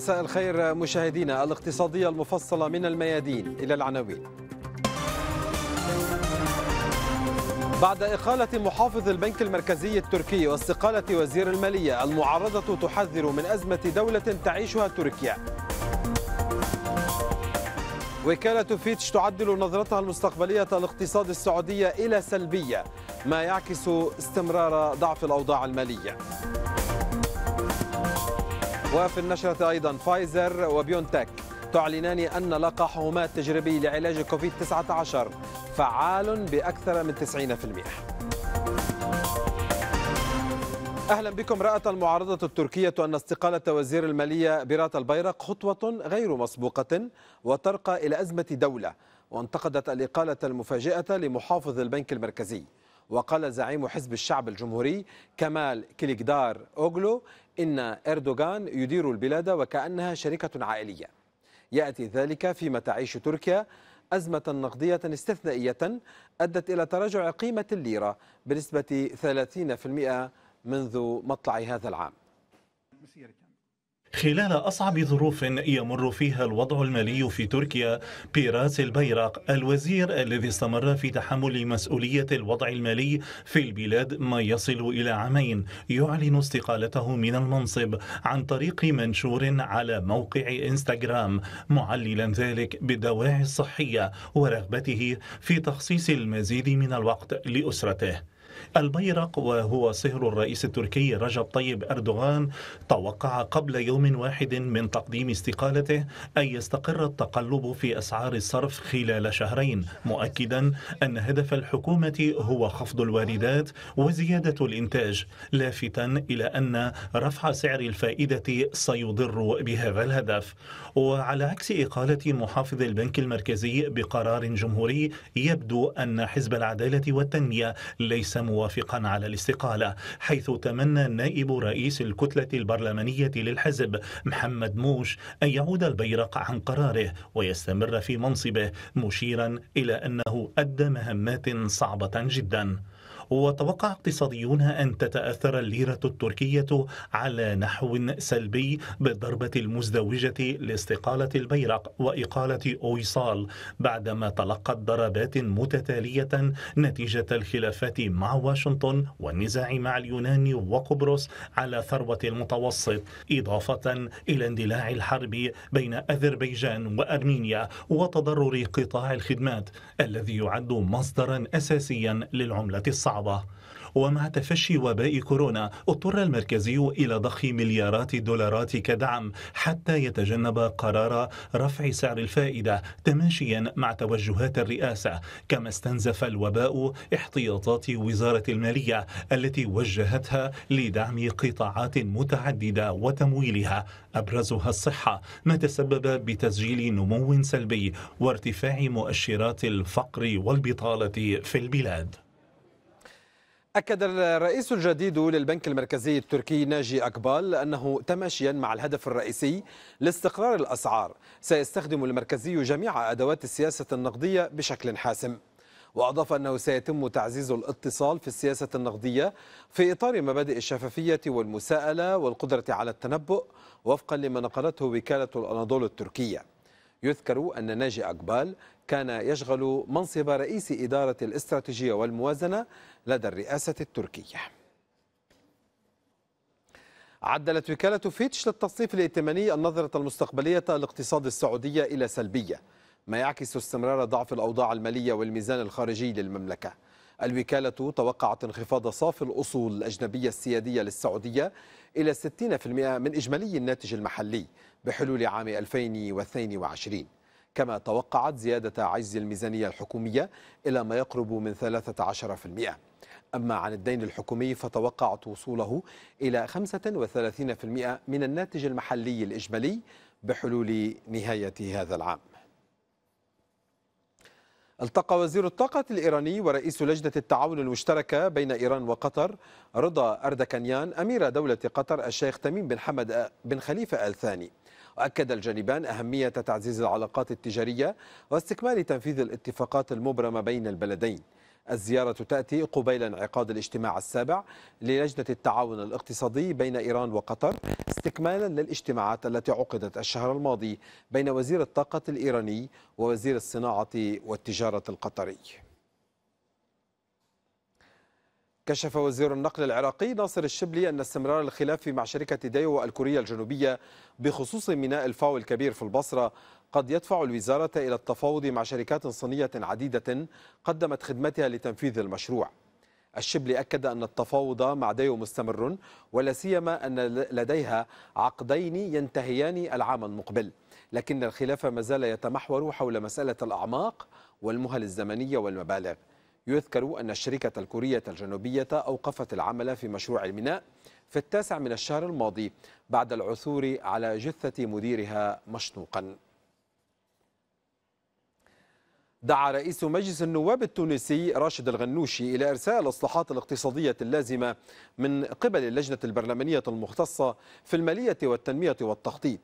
مساء الخير مشاهدينا الاقتصادية المفصلة من الميادين إلى العناوين بعد إقالة محافظ البنك المركزي التركي واستقالة وزير المالية المعارضة تحذر من أزمة دولة تعيشها تركيا وكالة فيتش تعدل نظرتها المستقبلية الاقتصاد السعودية إلى سلبية ما يعكس استمرار ضعف الأوضاع المالية وفي النشرة أيضا فايزر وبيونتك تعلنان أن لقاحهما التجريبي لعلاج كوفيد-19 فعال بأكثر من 90% أهلا بكم رأت المعارضة التركية أن استقالة وزير المالية بيرات البيرق خطوة غير مسبوقة وترقى إلى أزمة دولة وانتقدت الإقالة المفاجئة لمحافظ البنك المركزي وقال زعيم حزب الشعب الجمهوري كمال كليكدار أوغلو إن إردوغان يدير البلاد وكأنها شركة عائلية يأتي ذلك فيما تعيش تركيا أزمة نقدية استثنائية أدت إلى تراجع قيمة الليرة بنسبة 30% منذ مطلع هذا العام خلال أصعب ظروف يمر فيها الوضع المالي في تركيا بيراس البيرق الوزير الذي استمر في تحمل مسؤولية الوضع المالي في البلاد ما يصل إلى عامين يعلن استقالته من المنصب عن طريق منشور على موقع إنستغرام معللا ذلك بالدواعي الصحية ورغبته في تخصيص المزيد من الوقت لأسرته البيرق وهو سهر الرئيس التركي رجب طيب أردوغان توقع قبل يوم واحد من تقديم استقالته أن يستقر التقلب في أسعار الصرف خلال شهرين مؤكدا أن هدف الحكومة هو خفض الواردات وزيادة الإنتاج لافتا إلى أن رفع سعر الفائدة سيضر بهذا الهدف وعلى عكس إقالة محافظ البنك المركزي بقرار جمهوري يبدو أن حزب العدالة والتنمية ليس موافقا موافقا على الاستقالة حيث تمنى نائب رئيس الكتلة البرلمانية للحزب محمد موش أن يعود البيرق عن قراره ويستمر في منصبه مشيرا إلى أنه أدى مهمات صعبة جدا وتوقع اقتصاديون أن تتأثر الليرة التركية على نحو سلبي بالضربة المزدوجة لاستقالة البيرق وإقالة أويصال بعدما تلقت ضربات متتالية نتيجة الخلافات مع واشنطن والنزاع مع اليونان وقبرص على ثروة المتوسط إضافة إلى اندلاع الحرب بين أذربيجان وأرمينيا وتضرر قطاع الخدمات الذي يعد مصدرا أساسيا للعملة الصعبة صعبة ومع تفشي وباء كورونا اضطر المركزي إلى ضخ مليارات الدولارات كدعم حتى يتجنب قرار رفع سعر الفائدة تماشيا مع توجهات الرئاسة كما استنزف الوباء احتياطات وزارة المالية التي وجهتها لدعم قطاعات متعددة وتمويلها أبرزها الصحة ما تسبب بتسجيل نمو سلبي وارتفاع مؤشرات الفقر والبطالة في البلاد أكد الرئيس الجديد للبنك المركزي التركي ناجي أكبال أنه تماشيا مع الهدف الرئيسي لاستقرار الأسعار سيستخدم المركزي جميع أدوات السياسة النقدية بشكل حاسم وأضاف أنه سيتم تعزيز الاتصال في السياسة النقدية في إطار مبادئ الشفافية والمساءلة والقدرة على التنبؤ وفقا لما نقلته وكالة الأناضول التركية يذكر أن ناجي أقبال كان يشغل منصب رئيس إدارة الاستراتيجية والموازنة لدى الرئاسة التركية عدلت وكالة فيتش للتصنيف الائتماني النظرة المستقبلية لاقتصاد السعودية إلى سلبية ما يعكس استمرار ضعف الأوضاع المالية والميزان الخارجي للمملكة الوكالة توقعت انخفاض صافي الأصول الأجنبية السيادية للسعودية إلى 60% من إجمالي الناتج المحلي بحلول عام 2022 كما توقعت زيادة عجز الميزانية الحكومية إلى ما يقرب من 13%. أما عن الدين الحكومي فتوقعت وصوله إلى 35% من الناتج المحلي الإجمالي بحلول نهاية هذا العام التقى وزير الطاقة الإيراني ورئيس لجنة التعاون المشتركة بين إيران وقطر رضا أردكانيان أمير دولة قطر الشيخ تميم بن حمد بن خليفة آل ثاني وأكد الجانبان أهمية تعزيز العلاقات التجارية واستكمال تنفيذ الاتفاقات المبرمة بين البلدين الزيارة تأتي قبيل انعقاد الاجتماع السابع للجنة التعاون الاقتصادي بين إيران وقطر استكمالا للاجتماعات التي عقدت الشهر الماضي بين وزير الطاقة الإيراني ووزير الصناعة والتجارة القطري كشف وزير النقل العراقي ناصر الشبلي أن استمرار الخلاف مع شركة دايو الكورية الجنوبية بخصوص ميناء الفاو الكبير في البصرة قد يدفع الوزارة إلى التفاوض مع شركات صينية عديدة قدمت خدمتها لتنفيذ المشروع الشبلي أكد أن التفاوض مع دايو مستمر ولا سيما أن لديها عقدين ينتهيان العام المقبل لكن الخلاف ما زال يتمحور حول مسألة الأعماق والمهل الزمنية والمبالغ يذكر أن الشركة الكورية الجنوبية أوقفت العمل في مشروع الميناء في التاسع من الشهر الماضي بعد العثور على جثة مديرها مشنوقا دعا رئيس مجلس النواب التونسي راشد الغنوشي إلى إرساء الإصلاحات الاقتصادية اللازمة من قبل اللجنة البرلمانية المختصة في المالية والتنمية والتخطيط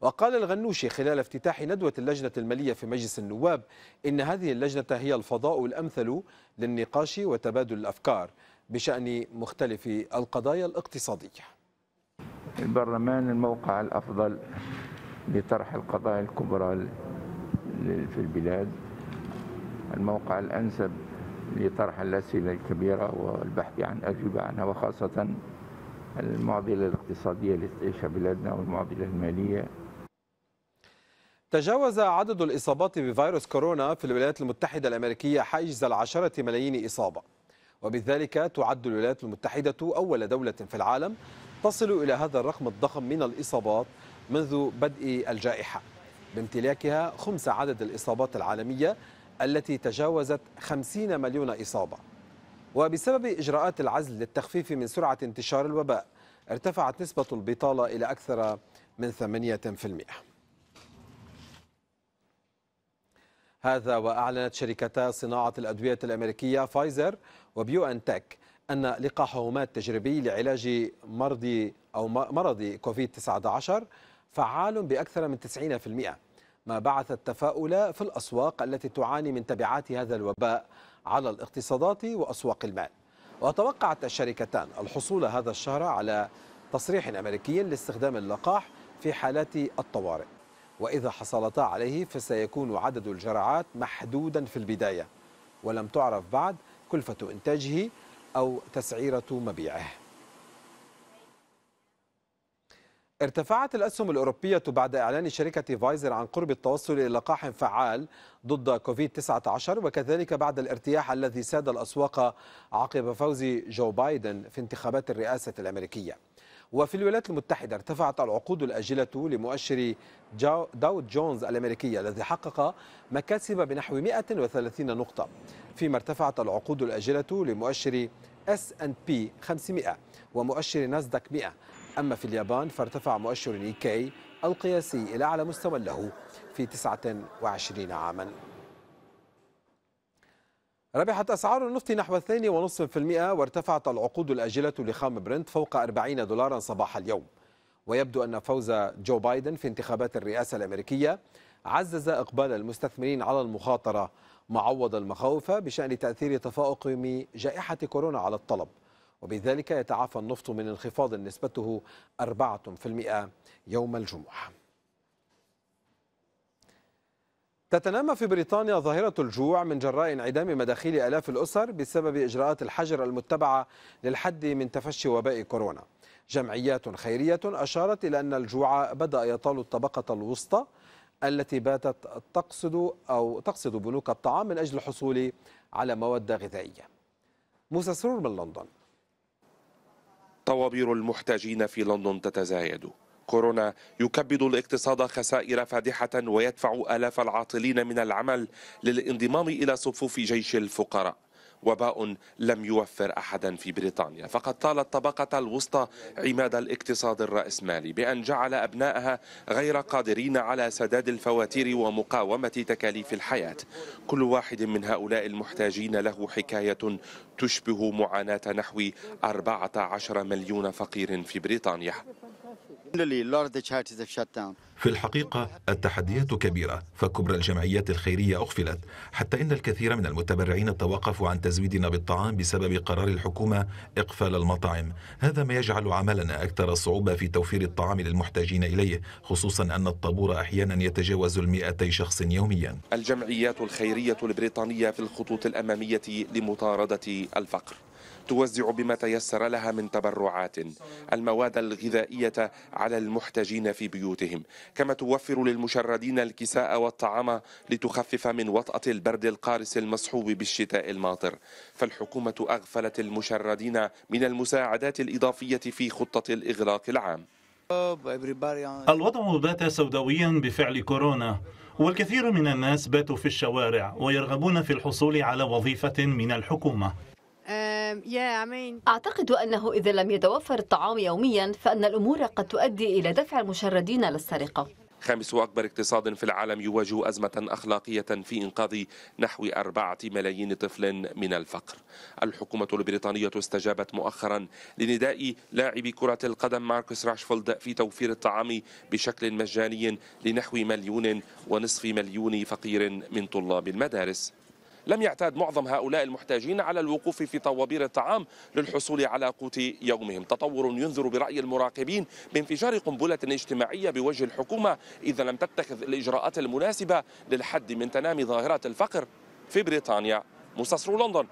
وقال الغنوشي خلال افتتاح ندوة اللجنة المالية في مجلس النواب إن هذه اللجنة هي الفضاء الأمثل للنقاش وتبادل الأفكار بشأن مختلف القضايا الاقتصادية البرلمان الموقع الأفضل لطرح القضايا الكبرى في البلاد الموقع الأنسب لطرح الأسئلة الكبيرة والبحث عن أجوبة عنها وخاصة المعضلة الاقتصادية التي تعيشها بلادنا والمعضلة المالية تجاوز عدد الإصابات بفيروس كورونا في الولايات المتحدة الأمريكية حيز العشرة ملايين إصابة وبذلك تعد الولايات المتحدة أول دولة في العالم تصل إلى هذا الرقم الضخم من الإصابات منذ بدء الجائحة بامتلاكها خمس عدد الإصابات العالمية التي تجاوزت 50 مليون إصابة وبسبب إجراءات العزل للتخفيف من سرعة انتشار الوباء ارتفعت نسبة البطالة إلى أكثر من 8% هذا وأعلنت شركتا صناعة الأدوية الأمريكية فايزر وبيو أن تك أن لقاحهما التجريبي لعلاج مرض أو مرض كوفيد 19 فعال بأكثر من 90% ما بعث التفاؤل في الأسواق التي تعاني من تبعات هذا الوباء على الاقتصادات وأسواق المال وتوقعت الشركتان الحصول هذا الشهر على تصريح أمريكي لاستخدام اللقاح في حالات الطوارئ وإذا حصلتا عليه فسيكون عدد الجرعات محدودا في البداية ولم تعرف بعد كلفة إنتاجه أو تسعيرة مبيعه ارتفعت الأسهم الأوروبية بعد إعلان شركة فايزر عن قرب التوصل إلى لقاح فعال ضد كوفيد-19 وكذلك بعد الارتياح الذي ساد الأسواق عقب فوز جو بايدن في انتخابات الرئاسة الأمريكية وفي الولايات المتحدة ارتفعت العقود الآجلة لمؤشر داو جونز الأمريكية الذي حقق مكاسب بنحو 130 نقطة فيما ارتفعت العقود الآجلة لمؤشر اس ان بي 500 ومؤشر ناسداك 100 أما في اليابان فارتفع مؤشر نيكاي القياسي إلى أعلى مستوى له في 29 عاماً ربحت أسعار النفط نحو 2.5% وارتفعت العقود الآجلة لخام برنت فوق 40 دولارا صباح اليوم ويبدو أن فوز جو بايدن في انتخابات الرئاسة الأمريكية عزز إقبال المستثمرين على المخاطرة معوض المخاوف بشأن تأثير تفاقم جائحة كورونا على الطلب وبذلك يتعافى النفط من انخفاض نسبته 4% يوم الجمعه تتنامى في بريطانيا ظاهرة الجوع من جراء انعدام مداخيل آلاف الأسر بسبب إجراءات الحجر المتبعة للحد من تفشي وباء كورونا جمعيات خيرية أشارت إلى أن الجوع بدأ يطال الطبقة الوسطى التي باتت تقصد أو تقصد بنوك الطعام من أجل الحصول على مواد غذائية موسى سرور من لندن طوابير المحتاجين في لندن تتزايد كورونا يكبد الاقتصاد خسائر فادحة ويدفع آلاف العاطلين من العمل للانضمام إلى صفوف جيش الفقراء وباء لم يوفر احدا في بريطانيا فقد طال الطبقه الوسطى عماد الاقتصاد الراسمالي بان جعل ابنائها غير قادرين على سداد الفواتير ومقاومه تكاليف الحياه كل واحد من هؤلاء المحتاجين له حكايه تشبه معاناه نحو 14 مليون فقير في بريطانيا في الحقيقة التحديات كبيرة فكبرى الجمعيات الخيرية أغفلت حتى إن الكثير من المتبرعين توقفوا عن تزويدنا بالطعام بسبب قرار الحكومة إقفال المطاعم هذا ما يجعل عملنا أكثر صعوبة في توفير الطعام للمحتاجين إليه خصوصا أن الطابور أحيانا يتجاوز المئتي شخص يوميا الجمعيات الخيرية البريطانية في الخطوط الأمامية لمطاردة الفقر توزع بما تيسر لها من تبرعات المواد الغذائية على المحتاجين في بيوتهم كما توفر للمشردين الكساء والطعام لتخفف من وطأة البرد القارس المصحوب بالشتاء الماطر فالحكومة أغفلت المشردين من المساعدات الإضافية في خطة الإغلاق العام الوضع بات سوداويا بفعل كورونا والكثير من الناس باتوا في الشوارع ويرغبون في الحصول على وظيفة من الحكومة أعتقد أنه إذا لم يتوفر الطعام يوميا فأن الأمور قد تؤدي إلى دفع المشردين للسرقة خامس أكبر اقتصاد في العالم يواجه أزمة أخلاقية في إنقاذ نحو أربعة ملايين طفل من الفقر الحكومة البريطانية استجابت مؤخرا لنداء لاعب كرة القدم ماركوس راشفولد في توفير الطعام بشكل مجاني لنحو مليون ونصف مليون فقير من طلاب المدارس لم يعتاد معظم هؤلاء المحتاجين على الوقوف في طوابير الطعام للحصول على قوت يومهم تطور ينذر برأي المراقبين بانفجار قنبلة اجتماعية بوجه الحكومة إذا لم تتخذ الإجراءات المناسبة للحد من تنامي ظاهرة الفقر في بريطانيا مستصر لندن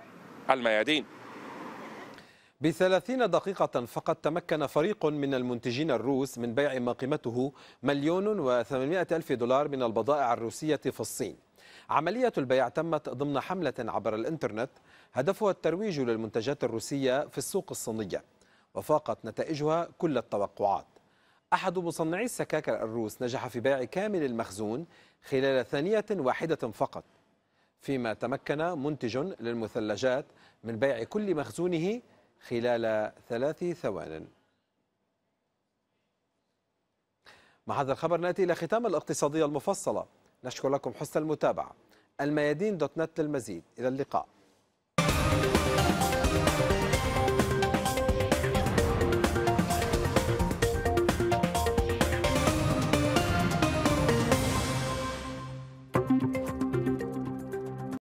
الميادين بثلاثين دقيقة فقط تمكن فريق من المنتجين الروس من بيع ما قيمته مليون وثمانمائة ألف دولار من البضائع الروسية في الصين عملية البيع تمت ضمن حملة عبر الإنترنت هدفها الترويج للمنتجات الروسية في السوق الصينية وفاقت نتائجها كل التوقعات أحد مصنعي السكاكر الروس نجح في بيع كامل المخزون خلال ثانية واحدة فقط فيما تمكن منتج للمثلجات من بيع كل مخزونه خلال ثلاث ثوان مع هذا الخبر نأتي إلى ختام الاقتصادية المفصلة نشكر لكم حسن المتابعة الميادين دوت نت للمزيد إلى اللقاء